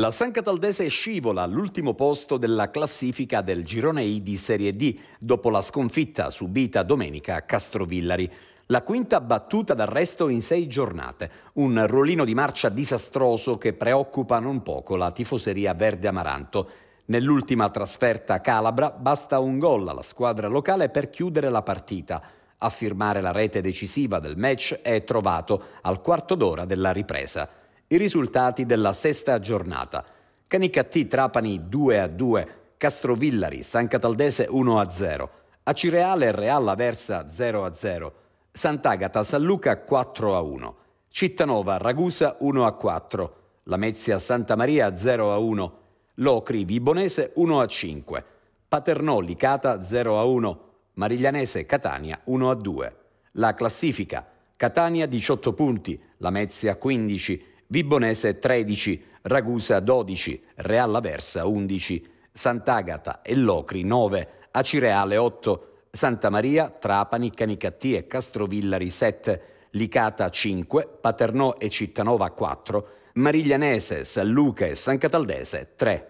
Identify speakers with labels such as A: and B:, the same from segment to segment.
A: La San Cataldese scivola all'ultimo posto della classifica del girone I di Serie D dopo la sconfitta subita domenica a Castrovillari. La quinta battuta d'arresto in sei giornate, un ruolino di marcia disastroso che preoccupa non poco la tifoseria verde amaranto. Nell'ultima trasferta calabra basta un gol alla squadra locale per chiudere la partita. A firmare la rete decisiva del match è trovato al quarto d'ora della ripresa. I risultati della sesta giornata. Canicattì Trapani 2 a 2, Castrovillari San Cataldese 1 a 0, Acireale Real Aversa 0 a 0, Sant'Agata San Luca 4 a 1, Cittanova Ragusa 1 a 4, Lamezia Santa Maria 0 a 1, Locri Vibonese 1 a 5, Paternò Licata 0 a 1, Mariglianese Catania 1 a 2. La classifica Catania 18 punti, Lamezia 15, punti. Vibonese 13, Ragusa 12, Real Aversa 11, Sant'Agata e Locri 9, Acireale 8, Santa Maria, Trapani, Canicattì e Castrovillari 7, Licata 5, Paternò e Cittanova 4, Mariglianese, San Luca e San Cataldese 3.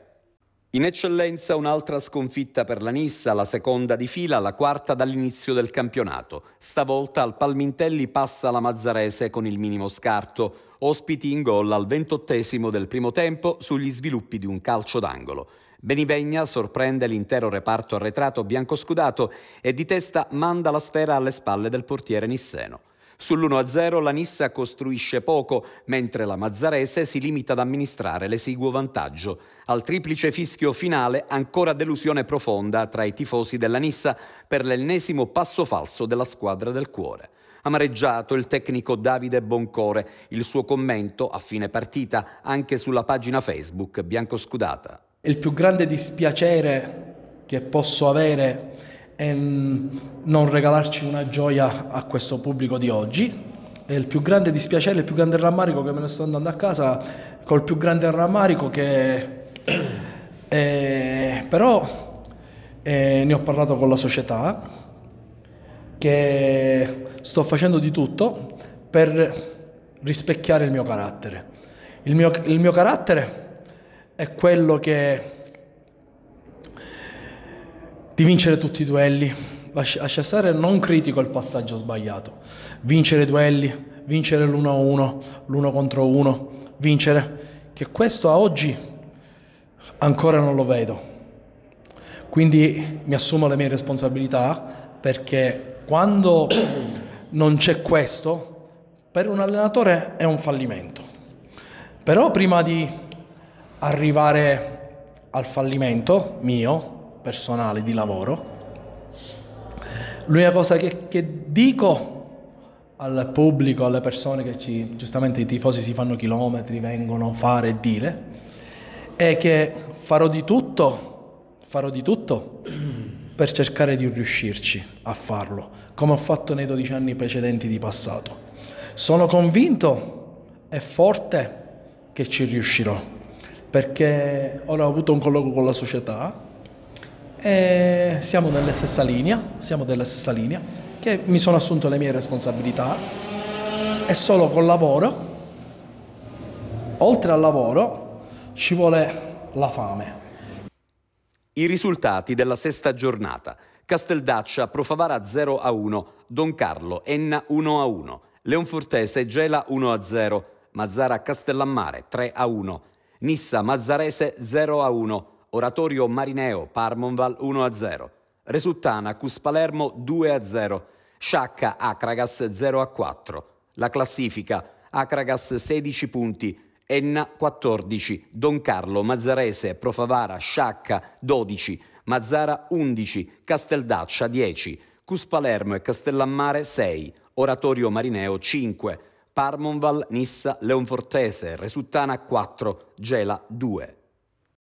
A: In eccellenza un'altra sconfitta per la Nissa, la seconda di fila, la quarta dall'inizio del campionato. Stavolta al Palmintelli passa la Mazzarese con il minimo scarto ospiti in gol al ventottesimo del primo tempo sugli sviluppi di un calcio d'angolo. Benivegna sorprende l'intero reparto arretrato biancoscudato e di testa manda la sfera alle spalle del portiere nisseno. Sull'1-0 la Nissa costruisce poco, mentre la Mazzarese si limita ad amministrare l'esiguo vantaggio. Al triplice fischio finale ancora delusione profonda tra i tifosi della Nissa per l'ennesimo passo falso della squadra del cuore. Amareggiato il tecnico Davide Boncore, il suo commento a fine partita anche sulla pagina Facebook Biancoscudata.
B: Il più grande dispiacere che posso avere è non regalarci una gioia a questo pubblico di oggi. È il più grande dispiacere, il più grande rammarico che me ne sto andando a casa col più grande rammarico che... Eh, però eh, ne ho parlato con la società che sto facendo di tutto per rispecchiare il mio carattere. Il mio, il mio carattere è quello che di vincere tutti i duelli, lascia, stare non critico il passaggio sbagliato, vincere i duelli, vincere l'1-1, l'uno contro uno, vincere, che questo a oggi ancora non lo vedo. Quindi mi assumo le mie responsabilità, perché quando non c'è questo, per un allenatore è un fallimento. Però prima di arrivare al fallimento mio, personale, di lavoro, l'unica cosa che, che dico al pubblico, alle persone che ci, giustamente i tifosi si fanno chilometri, vengono a fare e dire, è che farò di tutto, farò di tutto per cercare di riuscirci a farlo, come ho fatto nei 12 anni precedenti di passato. Sono convinto e forte che ci riuscirò, perché ora ho avuto un colloquio con la società e siamo nella stessa linea, siamo della stessa linea, che mi sono assunto le mie responsabilità e solo col lavoro, oltre al lavoro, ci vuole la fame
A: i risultati della sesta giornata. Casteldaccia, Profavara 0 a 1, Don Carlo, Enna 1 a 1, Leonfortese, Gela 1 a 0, Mazzara Castellammare 3 a 1, Nissa Mazzarese 0 a 1, Oratorio Marineo Parmonval 1 a 0, Resuttana, Cuspalermo 2 a 0, Sciacca Acragas 0 a 4. La classifica Acragas 16 punti, Enna 14, Don Carlo, Mazzarese, Profavara, Sciacca 12, Mazzara 11, Casteldaccia 10, Cuspalermo e Castellammare 6, Oratorio Marineo 5, Parmonval, Nissa, Leonfortese, Resuttana 4, Gela 2.